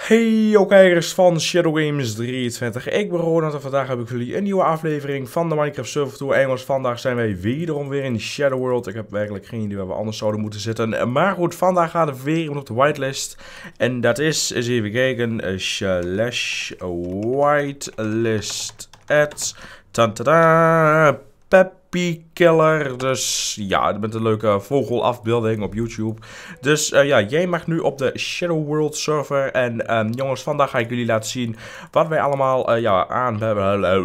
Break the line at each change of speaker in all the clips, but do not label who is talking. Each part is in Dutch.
Hey yo kijkers van Shadow Games 23, ik ben Ronald en vandaag heb ik jullie een nieuwe aflevering van de Minecraft Server Tour Engels. Vandaag zijn wij wederom weer in Shadow World, ik heb werkelijk geen idee waar we anders zouden moeten zitten. Maar goed, vandaag gaan we weer op de whitelist en dat is, eens even kijken, eh, slash whitelist at, Pep killer, Dus ja, met een leuke vogelafbeelding op YouTube. Dus eh, ja, jij mag nu op de Shadow World server. En ehm, jongens, vandaag ga ik jullie laten zien wat wij allemaal eh, ja, aan hebben.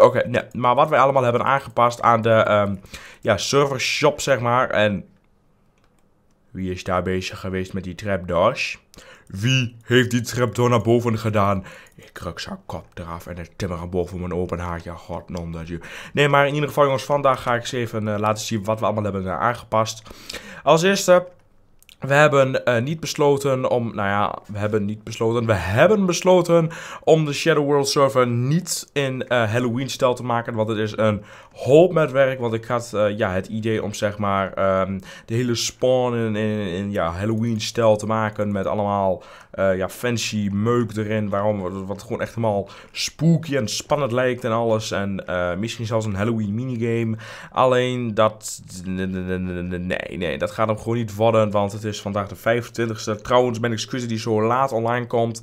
Oké, nee, maar wat wij allemaal hebben aangepast aan de um, ja, server shop, zeg maar. En wie is daar bezig geweest met die trapdash? Wie heeft die door naar boven gedaan? Ik ruk zijn kop eraf en het timmeren boven mijn open haartje. God, non dat je. Nee, maar in ieder geval jongens, vandaag ga ik eens even eh, laten zien wat we allemaal hebben eh, aangepast. Als eerste we hebben eh, niet besloten om, nou ja, we hebben niet besloten, we hebben besloten om de Shadow World server niet in eh, Halloween-stijl te maken, want het is een hoop met werk, want ik had eh, ja, het idee om zeg maar ehm, de hele spawn in, in, ja, Halloween-stijl te maken met allemaal ja, fancy meuk erin, waarom, wat gewoon echt helemaal spooky en spannend lijkt en alles en misschien zelfs een Halloween minigame, alleen dat, nee, nee, dat gaat hem gewoon niet worden, want het is vandaag de 25e. Trouwens, mijn excuses die zo laat online komt.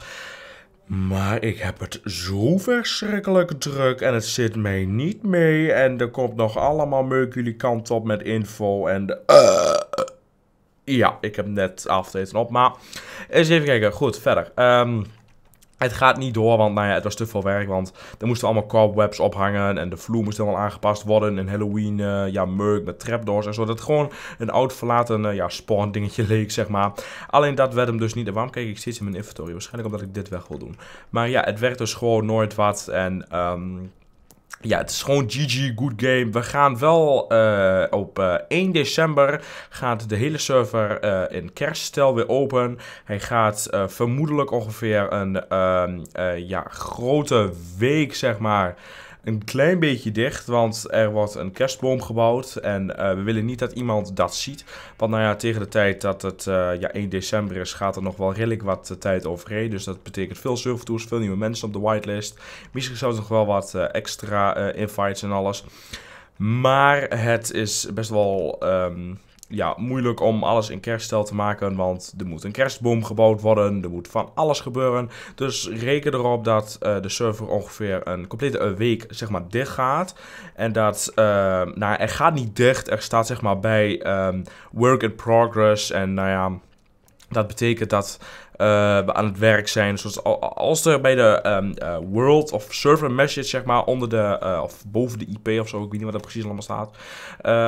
Maar ik heb het zo verschrikkelijk druk en het zit mij niet mee. En er komt nog allemaal meuk jullie kant op met info en... Uh, ja, ik heb net afgeten op, maar eens even kijken. Goed, verder. Ehm, het gaat niet door, want nou ja, het was te veel werk. Want er moesten allemaal cobwebs ophangen. En de vloer moest helemaal aangepast worden. En Halloween, eh, ja, murk met trapdoors en zo. Dat het gewoon een oud verlaten, eh, ja, spawn dingetje leek, zeg maar. Alleen dat werd hem dus niet. En waarom kijk ik steeds in mijn inventory? Waarschijnlijk omdat ik dit weg wil doen. Maar ja, het werd dus gewoon nooit wat. En... Um, ja, het is gewoon GG, good game. We gaan wel eh, op 1 eh, december gaat de hele server eh, in kerststijl weer open. Hij gaat vermoedelijk ongeveer een ehm, ja, grote week, zeg maar, een klein beetje dicht, want er wordt een kerstboom gebouwd. En eh, we willen niet dat iemand dat ziet. Want nou ja, tegen de tijd dat het eh, ja, 1 december is, gaat er nog wel redelijk wat eh, tijd overheen. Dus dat betekent veel servertours, veel nieuwe mensen op de whitelist. Misschien zelfs nog wel wat extra invites en alles. Maar het is best wel... Um, ja, moeilijk om alles in kerststel te maken. Want er moet een kerstboom gebouwd worden. Er moet van alles gebeuren. Dus reken erop dat eh, de server ongeveer een complete week zeg maar, dicht gaat. En dat, uh, nou, er gaat niet dicht. Er staat zeg maar bij ehm, work in progress. En nou ja. Dat betekent dat eh, aan het werk zijn. Zoals als er bij de ehm, eh, world of server message, zeg maar, onder de, eh, of boven de IP of zo, ik weet niet wat er precies allemaal staat.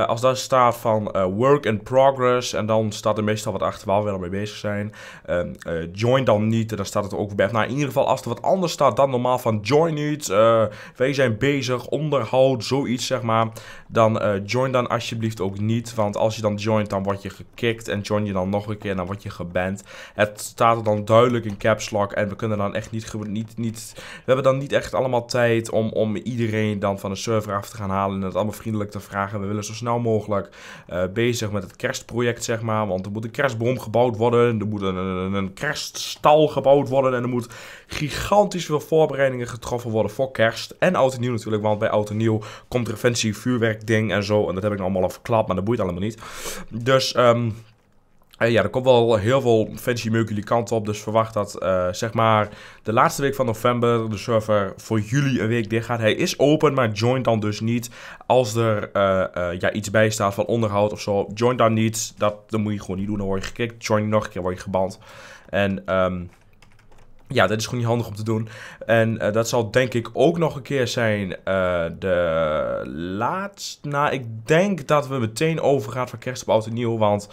als daar staat van work in progress en dan staat er meestal wat achter waar we wel mee bezig zijn. Ehm, join dan niet en dan staat het ook bij. Nou, in ieder geval als er wat anders staat dan normaal van join niet, wij zijn bezig, onderhoud, zoiets zeg maar dan eh, join dan alsjeblieft ook niet. Want als je dan joint, dan word je gekickt. En join je dan nog een keer, dan word je geband. Het staat er dan duidelijk in caps lock. En we kunnen dan echt niet, niet, niet... We hebben dan niet echt allemaal tijd om, om iedereen dan van de server af te gaan halen. En het allemaal vriendelijk te vragen. We willen zo snel mogelijk eh, bezig met het kerstproject, zeg maar. Want er moet een kerstboom gebouwd worden. Er moet een, een, kerststal gebouwd worden. En er moet gigantisch veel voorbereidingen getroffen worden voor kerst. En oud en nieuw natuurlijk. Want bij oud en nieuw komt preventie vuurwerk ding en zo. En dat heb ik nou allemaal al verklapt, maar dat boeit allemaal niet. Dus... Um, ja, er komt wel heel veel fancy meuk jullie kant op. Dus verwacht dat eh, zeg maar de laatste week van november de server voor jullie een week dicht gaat. Hij is open, maar join dan dus niet. Als er eh, ja, iets bij staat van onderhoud of zo, join dan niet. Dat, dat moet je gewoon niet doen. Dan word je gekikt, join nog een keer, word je geband. En um, ja, dat is gewoon niet handig om te doen. En eh, dat zal denk ik ook nog een keer zijn eh, de laatste. Nou, ik denk dat we meteen overgaan van kerst op oud en nieuw. Want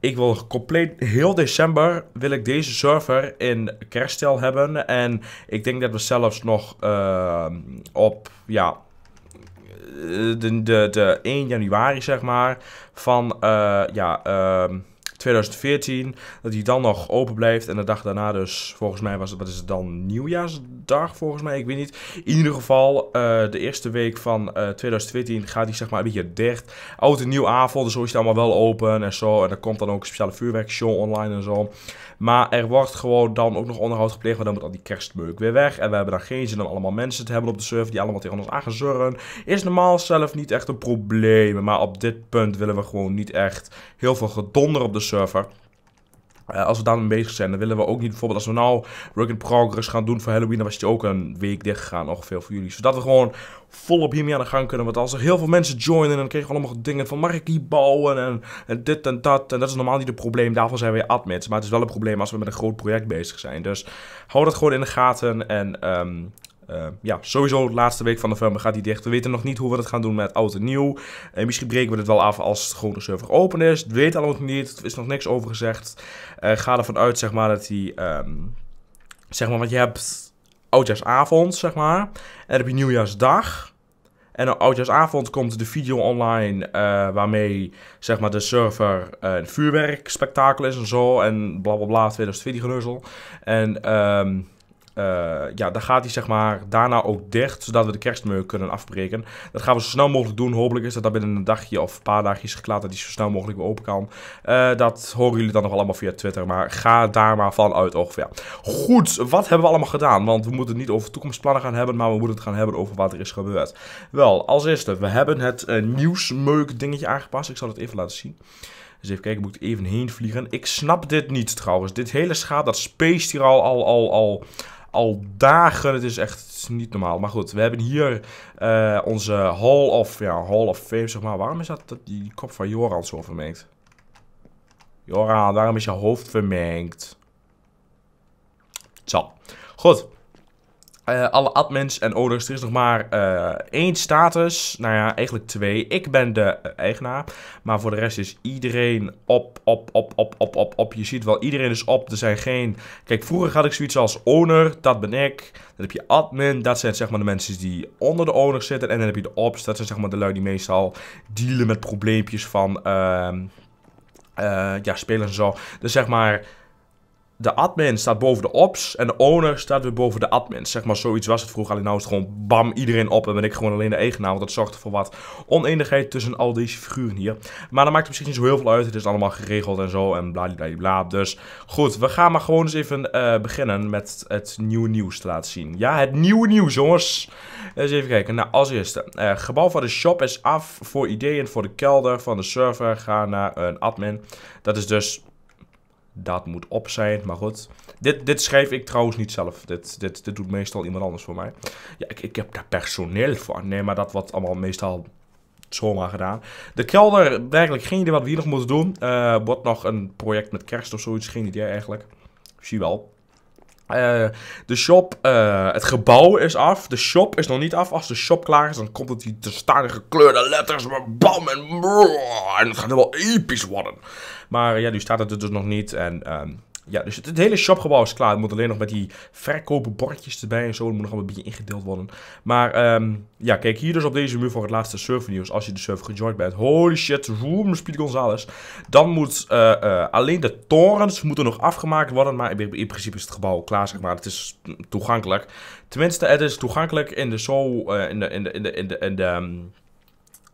ik wil compleet heel december wil ik deze server in kerststijl hebben. En ik denk dat we zelfs nog eh, op, ja, de, de, de 1 januari zeg maar, van, ja... Ehm, 2014, dat die dan nog open blijft. En de dag daarna dus, volgens mij was het, wat is het dan, nieuwjaarsdag volgens mij, ik weet niet. In ieder geval, eh, de eerste week van uh, eh, 2014 gaat die zeg maar een beetje dicht. Oud en nieuw avond, dus zo is allemaal wel open en zo. En er komt dan ook een speciale vuurwerkshow online en zo. Maar er wordt gewoon dan ook nog onderhoud gepleegd, want dan moet al die kerstmeuk weer weg. En we hebben dan geen zin om allemaal mensen te hebben op de server die allemaal tegen ons aangezurren. Is normaal zelf niet echt een probleem, maar op dit punt willen we gewoon niet echt heel veel gedonder op de server. Eh, als we daarmee bezig zijn, dan willen we ook niet bijvoorbeeld als we nou work in progress gaan doen voor Halloween, dan was die ook een week dicht gegaan ongeveer voor jullie. Zodat we gewoon volop hiermee aan de gang kunnen. Want als er heel veel mensen joinen, dan kregen we allemaal dingen van mag ik hier bouwen en, en, dit en dat. En dat is normaal niet het probleem, daarvoor zijn we admits. Maar het is wel een probleem als we met een groot project bezig zijn. Dus hou dat gewoon in de gaten en um, Ehm, ja, sowieso de laatste week van november gaat die dicht. We weten nog niet hoe we dat gaan doen met oud en nieuw. En misschien breken we het wel af als het gewoon de server open is. weet allemaal nog niet. Er is nog niks over gezegd. Uh, ga ervan uit, zeg maar, dat die... Ehm, zeg maar, want je hebt oudjaarsavond, zeg maar. En dan heb je nieuwjaarsdag. En op oudjaarsavond komt de video online eh, waarmee zeg maar, de server uh, een vuurwerkspektakel is en zo. En blablabla, bla, bla, 2020 geneuzel. En um, eh, ja, dan gaat hij zeg maar daarna ook dicht, zodat we de kerstmeur kunnen afbreken. Dat gaan we zo snel mogelijk doen. Hopelijk is dat dat binnen een dagje of een paar dagjes geklaard, dat hij zo snel mogelijk weer open kan. Eh, dat horen jullie dan nog allemaal via Twitter, maar ga daar maar van uit ongeveer. Goed, wat hebben we allemaal gedaan? Want we moeten het niet over toekomstplannen gaan hebben, maar we moeten het gaan hebben over wat er is gebeurd. Wel, als eerste, we hebben het uh, nieuwsmeuk dingetje aangepast. Ik zal het even laten zien. Dus even kijken, moet ik even heen vliegen. Ik snap dit niet trouwens. Dit hele schaap, dat space hier al, al, al, al al dagen. Het is echt niet normaal. Maar goed, we hebben hier eh, onze Hall of, ja, Hall of Fame, zeg maar. Waarom is dat, dat die kop van Joran zo vermengd? Joran, waarom is je hoofd vermengd? Zo. Goed. Eh, alle admins en owners. Er is nog maar eh, één status. Nou ja, eigenlijk twee. Ik ben de eh, eigenaar. Maar voor de rest is iedereen op, op, op, op, op, op, op. Je ziet wel, iedereen is op. Er zijn geen... Kijk, vroeger had ik zoiets als owner. Dat ben ik. Dan heb je admin. Dat zijn zeg maar de mensen die onder de owner zitten. En dan heb je de ops. Dat zijn zeg maar de lui die meestal dealen met probleempjes van... Ehm, ja, spelers en zo. Dus zeg maar de admin staat boven de ops en de owner staat weer boven de admin. Zeg maar, zoiets was het vroeger. Alleen nou is het gewoon bam, iedereen op en ben ik gewoon alleen de eigenaar. Want dat zorgt voor wat oneenigheid tussen al deze figuren hier. Maar dat maakt op zich niet zo heel veel uit. Het is allemaal geregeld en zo en bladibladibla. Dus goed, we gaan maar gewoon eens even eh, beginnen met het nieuwe nieuws te laten zien. Ja, het nieuwe nieuws, jongens. Eens even kijken. Nou, als eerste. Uh, gebouw van de shop is af. Voor ideeën voor de kelder van de server ga naar een admin. Dat is dus dat moet op zijn. Maar goed, dit, dit schrijf ik trouwens niet zelf. Dit, dit, dit doet meestal iemand anders voor mij. Ja, ik, ik heb daar personeel voor. Nee, maar dat wordt allemaal meestal zomaar gedaan. De kelder, eigenlijk geen idee wat we nog moeten doen. Uh, wordt nog een project met kerst of zoiets, geen idee eigenlijk. Zie wel. Eh, de shop, uh, het gebouw is af. De shop is nog niet af. Als de shop klaar is, dan komt het die te staan gekleurde letters. Bam en En het gaat helemaal episch worden. Maar ja, nu staat het er dus nog niet. En ehm, ja, dus het, hele shopgebouw is klaar. Het moet alleen nog met die verkopen bordjes erbij en zo. Het moet nog wel een beetje ingedeeld worden. Maar ehm, ja, kijk hier dus op deze muur voor het laatste servernieuws. Als je de server gejoined bent. Holy shit, room Speed Gonzales. Dan moet eh, eh, alleen de torens moeten nog afgemaakt worden. Maar in, principe is het gebouw klaar, zeg maar. Het is toegankelijk. Tenminste, het is toegankelijk in de zo... Eh, in de... In de, in de, in de, ehm,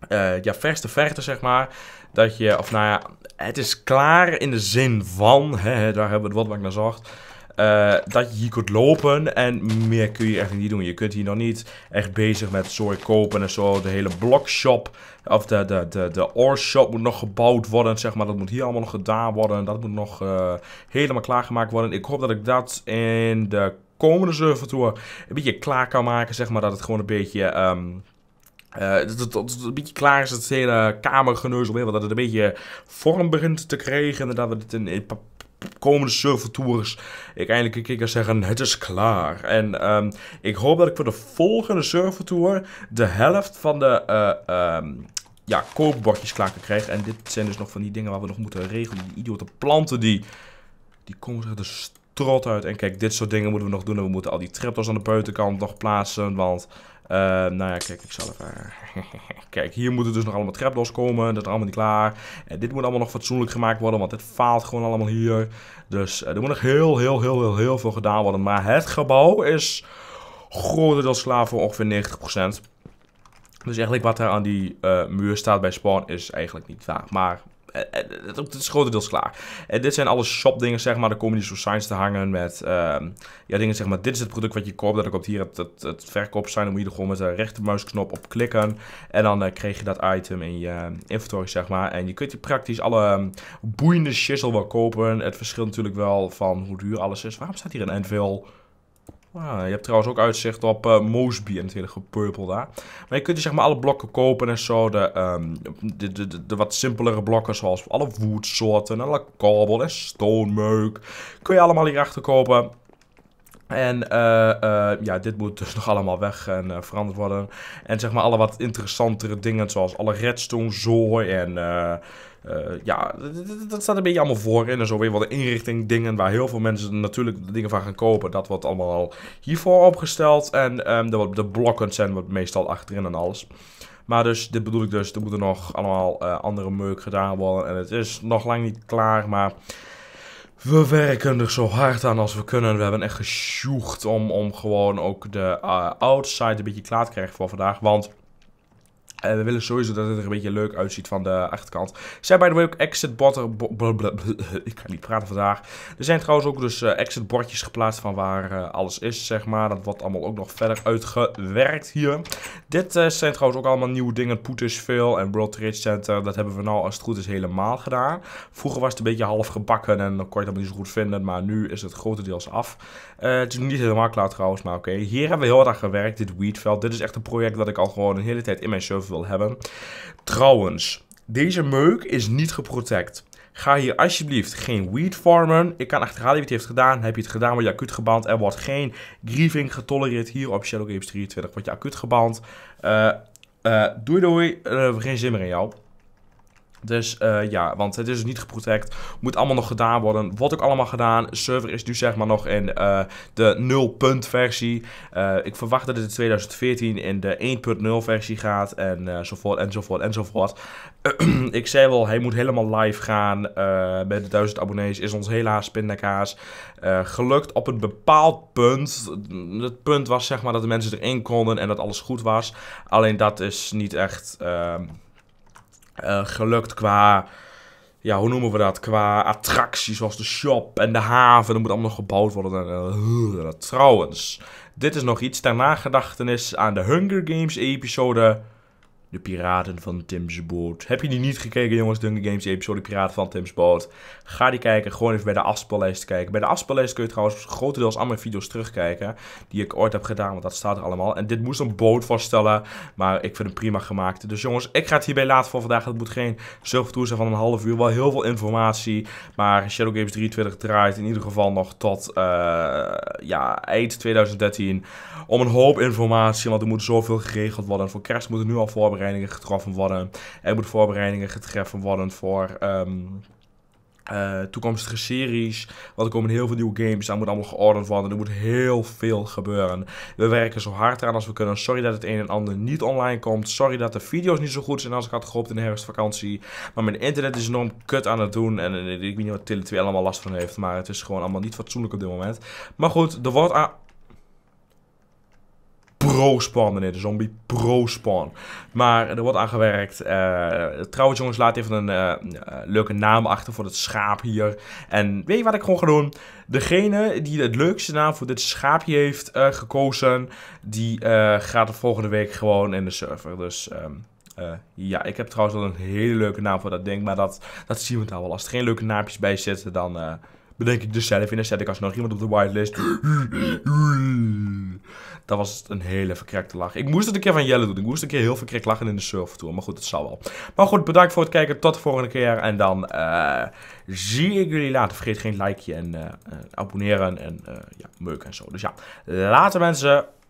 eh, ja, verste verte, zeg maar. Dat je, of nou ja, het is klaar in de zin van, hè, daar hebben we het wat ik naar zocht eh, dat je hier kunt lopen en meer kun je echt niet doen. Je kunt hier nog niet echt bezig met zooi kopen en zo. De hele blockshop of de, de, de, de oorshop moet nog gebouwd worden, zeg maar. Dat moet hier allemaal nog gedaan worden. Dat moet nog eh, helemaal klaargemaakt worden. Ik hoop dat ik dat in de komende server tour een beetje klaar kan maken, zeg maar. Dat het gewoon een beetje... Ehm, uh, dat, dat, een beetje klaar is, het hele kamergeneuzel weer. Dat het een beetje vorm begint te krijgen. En dat we dit in, in komende servertours ik eindelijk een keer zeggen: Het is klaar. En ehm, ik hoop dat ik voor de volgende servertour de helft van de. Uh, ja, koopbordjes klaar kan krijgen. En dit zijn dus nog van die dingen waar we nog moeten regelen. Die idiote planten die... Die komen er de strot uit. En kijk, dit soort dingen moeten we nog doen. En we moeten al die triptos aan de buitenkant nog plaatsen. Want eh, nou ja, kijk, ik zal even... kijk, hier moeten dus nog allemaal trap loskomen. Dat is allemaal niet klaar. En eh, dit moet allemaal nog fatsoenlijk gemaakt worden, want het faalt gewoon allemaal hier. Dus eh, er moet nog heel, heel, heel, heel, heel veel gedaan worden. Maar het gebouw is groter dan klaar voor ongeveer 90%. Dus eigenlijk wat er aan die muur staat bij Spawn is eigenlijk niet waar. Maar eh, eh, het is grotendeels klaar. En dit zijn alle shopdingen, zeg maar. Daar komen die zo signs te hangen met ehm, ja, dingen, zeg maar. Dit is het product wat je koopt. Dat komt hier het, het, het Dan moet je er gewoon met de rechtermuisknop op klikken. En dan eh, kreeg je dat item in je ehm, inventory, zeg maar. En je kunt hier praktisch alle ehm, boeiende shizzle wel kopen. Het verschilt natuurlijk wel van hoe duur alles is. Waarom staat hier een Envil? Ah, je hebt trouwens ook uitzicht op uh, Mosby en het hele gepurpel daar. Maar je kunt dus zeg maar alle blokken kopen en zo. De, ehm, de, de, de, wat simpelere blokken zoals alle woodsoorten, alle kobbel en stonemeuk. Kun je allemaal hierachter kopen. En eh, eh, ja, dit moet dus nog allemaal weg en uh, veranderd worden. En zeg maar alle wat interessantere dingen zoals alle redstone zooi en... Eh, ja, dat staat een beetje allemaal voorin. En zo weer wat inrichting dingen waar heel veel mensen natuurlijk dingen van gaan kopen. Dat wordt allemaal al hiervoor opgesteld. En um, ehm, de, de blokken zijn wat meestal achterin en alles. Maar dus, dit bedoel ik dus, er moeten nog allemaal eh, andere meuk gedaan worden. En het is nog lang niet klaar, maar we werken er zo hard aan als we kunnen. We hebben echt gesjoegd om, om gewoon ook de eh, outside een beetje klaar te krijgen voor vandaag. Want we willen sowieso dat het er een beetje leuk uitziet van de achterkant. Ze zijn bij de way ook exit botten. Ik kan niet praten vandaag. Er zijn trouwens ook dus eh, exit bordjes geplaatst van waar eh, alles is, zeg maar. Dat wordt allemaal ook nog verder uitgewerkt hier. Dit eh, zijn trouwens ook allemaal nieuwe dingen. Poetersville en World Trade Center. Dat hebben we nou als het goed is helemaal gedaan. Vroeger was het een beetje half gebakken en dan kon je dat niet zo goed vinden. Maar nu is het grotendeels af. het is niet helemaal klaar trouwens, maar oké. Hier hebben we heel erg gewerkt, dit wheatveld. Dit is echt een project dat ik al gewoon een hele tijd in mijn server wil hebben. Trouwens, deze meuk is niet geprotect. Ga hier alsjeblieft geen weed farmen. Ik kan achterhalen wie het heeft gedaan. Heb je het gedaan, word je acuut geband. Er wordt geen grieving getolereerd hier op Shadow Games 23. Wat je acuut geband. Uh, eh, eh, doei doei, uh, geen zin meer in jou. Dus eh, ja, want het is dus niet geprotect. Moet allemaal nog gedaan worden. Wordt ook allemaal gedaan. server is nu zeg maar nog in uh, de 0.0 versie. Eh, ik verwacht dat het in 2014 in de 1.0 versie gaat. En zovoort, enzovoort, enzovoort. ik zei wel, hij moet helemaal live gaan. bij de 1000 abonnees is ons helaas pindakaas. gelukt op een bepaald punt. Het punt was zeg maar dat de mensen erin konden en dat alles goed was. Alleen dat is niet echt... Ehm, eh, gelukt qua, ja, hoe noemen we dat? Qua attracties zoals de shop en de haven. Dat moet allemaal nog gebouwd worden. Eh, trouwens, dit is nog iets ter nagedachtenis aan de Hunger Games episode de Piraten van Tim's Boot. Heb je die niet gekeken, jongens? Dungeon Games, episode Piraten van Tim's Boot. Ga die kijken. Gewoon even bij de afspeellijst kijken. Bij de afspeellijst kun je trouwens grotendeels al mijn video's terugkijken. Die ik ooit heb gedaan, want dat staat er allemaal. En dit moest een boot voorstellen. Maar ik vind hem prima gemaakt. Dus jongens, ik ga het hierbij laten voor vandaag. Het moet geen zoveel toe zijn van een half uur. Wel heel veel informatie. Maar Shadow Games 23 draait in ieder geval nog tot eh, ja, eind 2013. Om een hoop informatie. Want er moet zoveel geregeld worden. voor kerst moeten we nu al voorbereid voorbereidingen getroffen worden. Er moeten voorbereidingen getroffen worden voor. Ehm, eh, toekomstige series. Want er komen heel veel nieuwe games. Daar moet allemaal geordend worden. Er moet heel veel gebeuren. We werken zo hard aan als we kunnen. Sorry dat het een en ander niet online komt. Sorry dat de video's niet zo goed zijn als ik had gehoopt in de herfstvakantie. Maar mijn internet is enorm kut aan het doen. En ik weet niet wat Tele2 allemaal last van heeft. Maar het is gewoon allemaal niet fatsoenlijk op dit moment. Maar goed, er wordt aan pro-spawn, meneer de zombie. Pro-spawn. Maar er wordt aan gewerkt. Eh, trouwens, jongens, laat even een eh, eh, leuke naam achter voor het schaap hier. En weet je wat ik gewoon ga doen? Degene die het leukste naam voor dit schaapje heeft gekozen, die gaat de volgende week gewoon in de server. Dus... Ehm, ja, ik heb trouwens wel een hele leuke naam voor dat ding. Maar dat, dat zien we dan wel. Als er geen leuke naampjes bij zitten, dan, bedenk ik dus zelf in en zet ik alsnog iemand op de whitelist. Dat was een hele verkrekte lach. Ik moest het een keer van Jelle doen. Ik moest een keer heel verkrekt lachen in de surf toe. Maar goed, het zal wel. Maar goed, bedankt voor het kijken. Tot de volgende keer. En dan eh, zie ik jullie later. Vergeet geen likeje en eh, eh, abonneren en uh, ja, meuk en zo. Dus ja, later mensen.